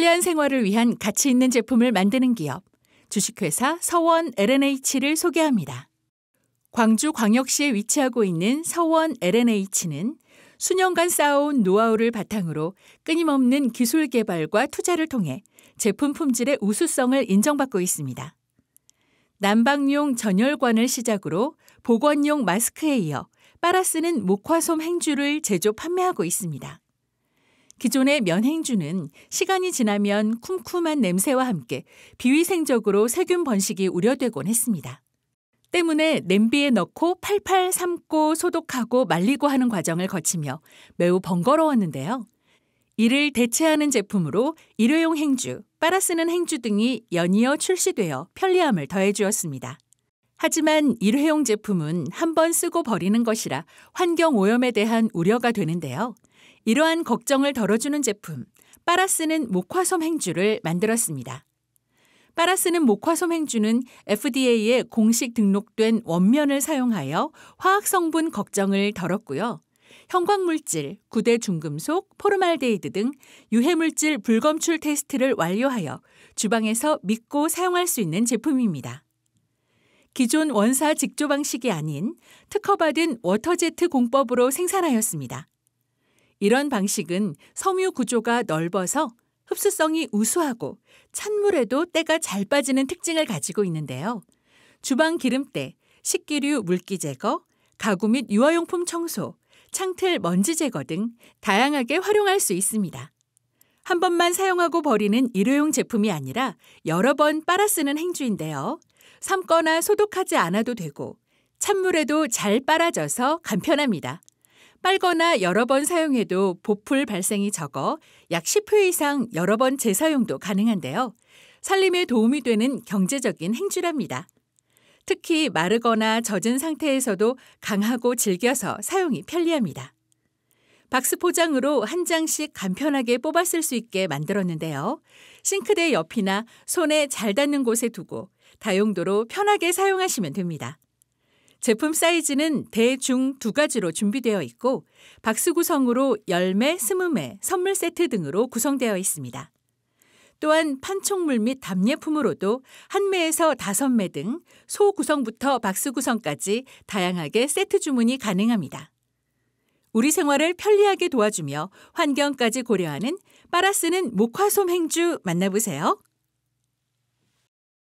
편리한 생활을 위한 가치 있는 제품을 만드는 기업 주식회사 서원 LNH를 소개합니다. 광주 광역시에 위치하고 있는 서원 LNH는 수년간 쌓아온 노하우를 바탕으로 끊임없는 기술 개발과 투자를 통해 제품 품질의 우수성을 인정받고 있습니다. 난방용 전열관을 시작으로 보건용 마스크에 이어 빨아쓰는 목화솜 행주를 제조 판매하고 있습니다. 기존의 면행주는 시간이 지나면 쿰쿰한 냄새와 함께 비위생적으로 세균 번식이 우려되곤 했습니다. 때문에 냄비에 넣고 팔팔 삶고 소독하고 말리고 하는 과정을 거치며 매우 번거로웠는데요. 이를 대체하는 제품으로 일회용 행주, 빨아쓰는 행주 등이 연이어 출시되어 편리함을 더해주었습니다. 하지만 일회용 제품은 한 번 쓰고 버리는 것이라 환경 오염에 대한 우려가 되는데요. 이러한 걱정을 덜어주는 제품, 빨아쓰는 목화솜 행주를 만들었습니다. 빨아쓰는 목화솜 행주는 FDA에 공식 등록된 원면을 사용하여 화학성분 걱정을 덜었고요. 형광물질, 구대 중금속, 포르말데이드 등 유해물질 불검출 테스트를 완료하여 주방에서 믿고 사용할 수 있는 제품입니다. 기존 원사 직조 방식이 아닌 특허받은 워터제트 공법으로 생산하였습니다. 이런 방식은 섬유 구조가 넓어서 흡수성이 우수하고 찬물에도 때가 잘 빠지는 특징을 가지고 있는데요. 주방 기름때, 식기류 물기 제거, 가구 및 유아용품 청소, 창틀 먼지 제거 등 다양하게 활용할 수 있습니다. 한 번만 사용하고 버리는 일회용 제품이 아니라 여러 번 빨아쓰는 행주인데요. 삶거나 소독하지 않아도 되고 찬물에도 잘 빨아져서 간편합니다. 빨거나 여러 번 사용해도 보풀 발생이 적어 약 10회 이상 여러 번 재사용도 가능한데요. 살림에 도움이 되는 경제적인 행주랍니다. 특히 마르거나 젖은 상태에서도 강하고 질겨서 사용이 편리합니다. 박스 포장으로 한 장씩 간편하게 뽑아 쓸 수 있게 만들었는데요. 싱크대 옆이나 손에 잘 닿는 곳에 두고 다용도로 편하게 사용하시면 됩니다. 제품 사이즈는 대중 두 가지로 준비되어 있고 박스 구성으로 열매, 스무매, 선물 세트 등으로 구성되어 있습니다. 또한 판촉물 및 답례품으로도 한 매에서 다섯 매 등 소 구성부터 박스 구성까지 다양하게 세트 주문이 가능합니다. 우리 생활을 편리하게 도와주며 환경까지 고려하는 빠라스는 목화솜 행주 만나보세요.